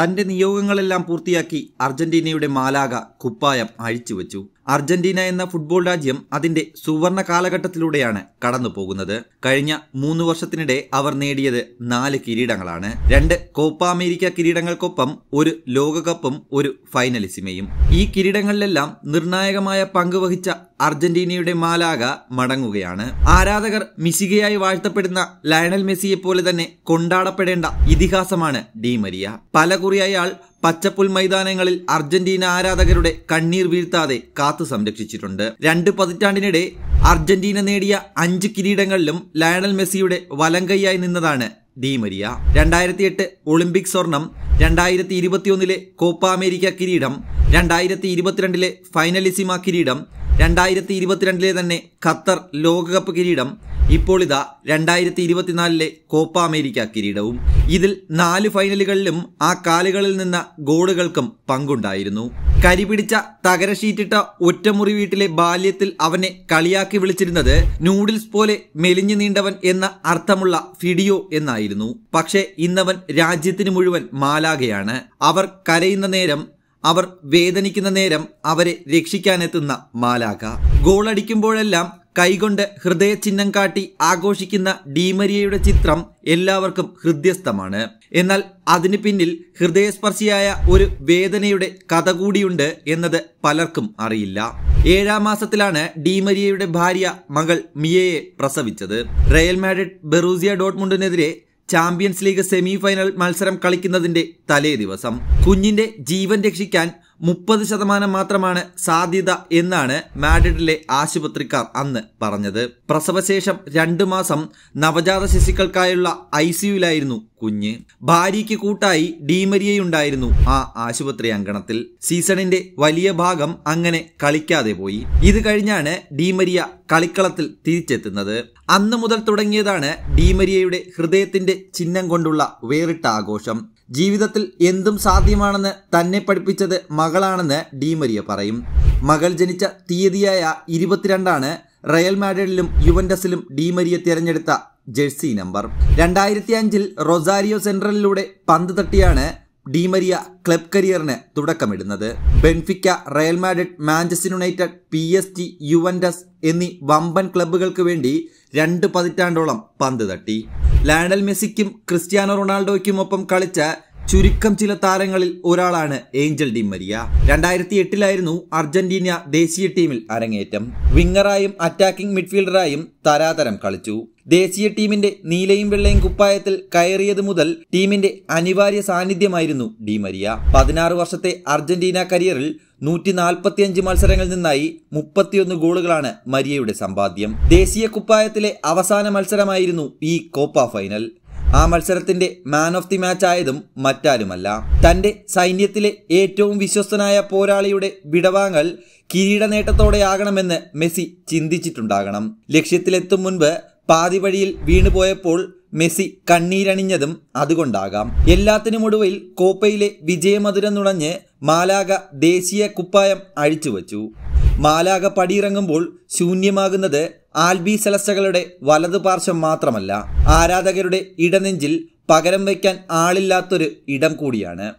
തന്റെ നിയോഗങ്ങളെല്ലാം പൂർത്തിയാക്കി അർജന്റീനയുടെ മാലാക കുപ്പായം അഴിച്ചുവച്ചു അർജന്റീന എന്ന ഫുട്ബോൾ രാജ്യം അതിന്റെ സുവർണ കാലഘട്ടത്തിലൂടെയാണ് കടന്നു പോകുന്നത് കഴിഞ്ഞ മൂന്ന് വർഷത്തിനിടെ അവർ നേടിയത് നാല് കിരീടങ്ങളാണ് രണ്ട് കോപ്പ അമേരിക്ക കിരീടങ്ങൾക്കൊപ്പം ഒരു ലോകകപ്പും ഒരു ഫൈനലിസിമയും ഈ കിരീടങ്ങളിലെല്ലാം നിർണായകമായ പങ്ക് വഹിച്ച അർജന്റീനയുടെ മാലാക മടങ്ങുകയാണ് ആരാധകർ മിശികയായി വാഴ്ത്തപ്പെടുന്ന ലയണൽ മെസ്സിയെ പോലെ തന്നെ കൊണ്ടാടപ്പെടേണ്ട ഇതിഹാസമാണ് ഡി മരിയ പല പച്ചപ്പുൽ മൈതാനങ്ങളിൽ അർജന്റീന ആരാധകരുടെ കണ്ണീർ വീഴ്ത്താതെ കാത്തു സംരക്ഷിച്ചിട്ടുണ്ട് രണ്ട് പതിറ്റാണ്ടിനിടെ അർജന്റീന നേടിയ അഞ്ച് കിരീടങ്ങളിലും ലയണൽ മെസ്സിയുടെ വലങ്കയ്യായി നിന്നതാണ് ഡിമരിയ രണ്ടായിരത്തി എട്ട് ഒളിമ്പിക് സ്വർണം രണ്ടായിരത്തി ഇരുപത്തിയൊന്നിലെ കോപ്പ അമേരിക്ക കിരീടം രണ്ടായിരത്തി ഇരുപത്തിരണ്ടിലെ ഫൈനലിസിമ കിരീടം രണ്ടായിരത്തി ഇരുപത്തിരണ്ടിലെ തന്നെ ഖത്തർ ലോകകപ്പ് കിരീടം ഇപ്പോൾ ഇതാ രണ്ടായിരത്തി ഇരുപത്തിനാലിലെ കോപ്പ അമേരിക്ക കിരീടവും ഇതിൽ നാല് ഫൈനലുകളിലും ആ കാലുകളിൽ നിന്ന ഗോളുകൾക്കും പങ്കുണ്ടായിരുന്നു കരിപിടിച്ച പിടിച്ച ഷീറ്റിട്ട ഒറ്റമുറി വീട്ടിലെ ബാല്യത്തിൽ അവനെ കളിയാക്കി വിളിച്ചിരുന്നത് നൂഡിൽസ് പോലെ മെലിഞ്ഞു നീണ്ടവൻ എന്ന അർത്ഥമുള്ള ഫിഡിയോ എന്നായിരുന്നു പക്ഷേ ഇന്നവൻ രാജ്യത്തിന് മുഴുവൻ മാലാകയാണ് അവർ കരയുന്ന നേരം അവർ വേദനിക്കുന്ന നേരം അവരെ രക്ഷിക്കാനെത്തുന്ന മാലാക ഗോളടിക്കുമ്പോഴെല്ലാം കൈകൊണ്ട് ഹൃദയചിഹ്നം കാട്ടി ആഘോഷിക്കുന്ന ഡീമരിയയുടെ ചിത്രം എല്ലാവർക്കും ഹൃദ്യസ്ഥമാണ് എന്നാൽ അതിനു പിന്നിൽ ഹൃദയസ്പർശിയായ ഒരു വേദനയുടെ കഥ കൂടിയുണ്ട് എന്നത് പലർക്കും അറിയില്ല ഏഴാം മാസത്തിലാണ് ഡീമരിയയുടെ ഭാര്യ മകൾ മിയയെ പ്രസവിച്ചത് റയൽ മാഡ്രിഡ് ബെറൂസിയ ഡോട്ട്മുണ്ടിനെതിരെ ചാമ്പ്യൻസ് ലീഗ് സെമി ഫൈനൽ മത്സരം കളിക്കുന്നതിന്റെ തലേ ദിവസം കുഞ്ഞിന്റെ ജീവൻ രക്ഷിക്കാൻ മുപ്പത് ശതമാനം മാത്രമാണ് സാധ്യത എന്നാണ് മാഡ്രിഡിലെ ആശുപത്രിക്കാർ അന്ന് പറഞ്ഞത് പ്രസവശേഷം രണ്ടു മാസം നവജാത ശിശുക്കൾക്കായുള്ള ഐ സിയുലായിരുന്നു കുഞ്ഞ് ഭാര്യയ്ക്ക് കൂട്ടായി ഡീമരിയുണ്ടായിരുന്നു ആ ആശുപത്രി അങ്കണത്തിൽ സീസണിന്റെ വലിയ ഭാഗം അങ്ങനെ കളിക്കാതെ പോയി ഇത് കഴിഞ്ഞാണ് ഡീമരിയ കളിക്കളത്തിൽ തിരിച്ചെത്തുന്നത് അന്ന് മുതൽ തുടങ്ങിയതാണ് ഡീമരിയയുടെ ഹൃദയത്തിന്റെ ചിഹ്നം കൊണ്ടുള്ള വേറിട്ട ആഘോഷം ജീവിതത്തിൽ എന്തും സാധ്യമാണെന്ന് തന്നെ പഠിപ്പിച്ചത് മകളാണെന്ന് മരിയ പറയും മകൾ ജനിച്ച തീയതിയായ ഇരുപത്തിരണ്ടാണ് റയൽ മാഡ്രിഡിലും യുവൻഡസിലും മരിയ തിരഞ്ഞെടുത്ത ജേഴ്സി നമ്പർ രണ്ടായിരത്തി അഞ്ചിൽ റൊസാരിയോ സെൻട്രലിലൂടെ പന്ത് തട്ടിയാണ് മരിയ ക്ലബ് കരിയറിന് തുടക്കമിടുന്നത് Benfica Real Madrid Manchester United P S G Juventus എന്നീ വമ്പൻ ക്ലബ്ബുകൾക്ക് വേണ്ടി രണ്ട് പതിറ്റാണ്ടോളം പന്ത് തട്ടി ലയണൽ മെസ്സിക്കും ക്രിസ്ത്യാനോ ഒപ്പം കളിച്ച ചുരുക്കം ചില താരങ്ങളിൽ ഒരാളാണ് ഏഞ്ചൽ ഡി മരിയ രണ്ടായിരത്തി എട്ടിലായിരുന്നു അർജന്റീന ദേശീയ ടീമിൽ അരങ്ങേറ്റം വിങ്ങറായും അറ്റാക്കിംഗ് മിഡ്ഫീൽഡറായും തരാതരം കളിച്ചു ദേശീയ ടീമിന്റെ നീലയും വെള്ളയും കുപ്പായത്തിൽ കയറിയത് മുതൽ ടീമിന്റെ അനിവാര്യ സാന്നിധ്യമായിരുന്നു ഡി മരിയ പതിനാറ് വർഷത്തെ അർജന്റീന കരിയറിൽ നൂറ്റി നാൽപ്പത്തിയഞ്ച് മത്സരങ്ങളിൽ നിന്നായി മുപ്പത്തിയൊന്ന് ഗോളുകളാണ് മരിയയുടെ സമ്പാദ്യം ദേശീയ കുപ്പായത്തിലെ അവസാന മത്സരമായിരുന്നു ഈ കോപ്പ ഫൈനൽ ആ മത്സരത്തിന്റെ മാൻ ഓഫ് ദി മാച്ച് ആയതും മറ്റാരുമല്ല തന്റെ സൈന്യത്തിലെ ഏറ്റവും വിശ്വസ്തനായ പോരാളിയുടെ വിടവാങ്ങൽ കിരീട നേട്ടത്തോടെയാകണമെന്ന് മെസ്സി ചിന്തിച്ചിട്ടുണ്ടാകണം ലക്ഷ്യത്തിലെത്തും മുൻപ് പാതി വഴിയിൽ വീണുപോയപ്പോൾ മെസ്സി കണ്ണീരണിഞ്ഞതും അതുകൊണ്ടാകാം എല്ലാത്തിനും ഒടുവിൽ കോപ്പയിലെ വിജയമധുരം നുണഞ്ഞ് മാലാഗ ദേശീയ കുപ്പായം അഴിച്ചുവച്ചു മാലാഗ പടിയിറങ്ങുമ്പോൾ ശൂന്യമാകുന്നത് ആൽബി സെലസ്റ്റകളുടെ വലതു പാർശ്വം മാത്രമല്ല ആരാധകരുടെ ഇടനെഞ്ചിൽ പകരം വയ്ക്കാൻ ആളില്ലാത്തൊരു ഇടം കൂടിയാണ്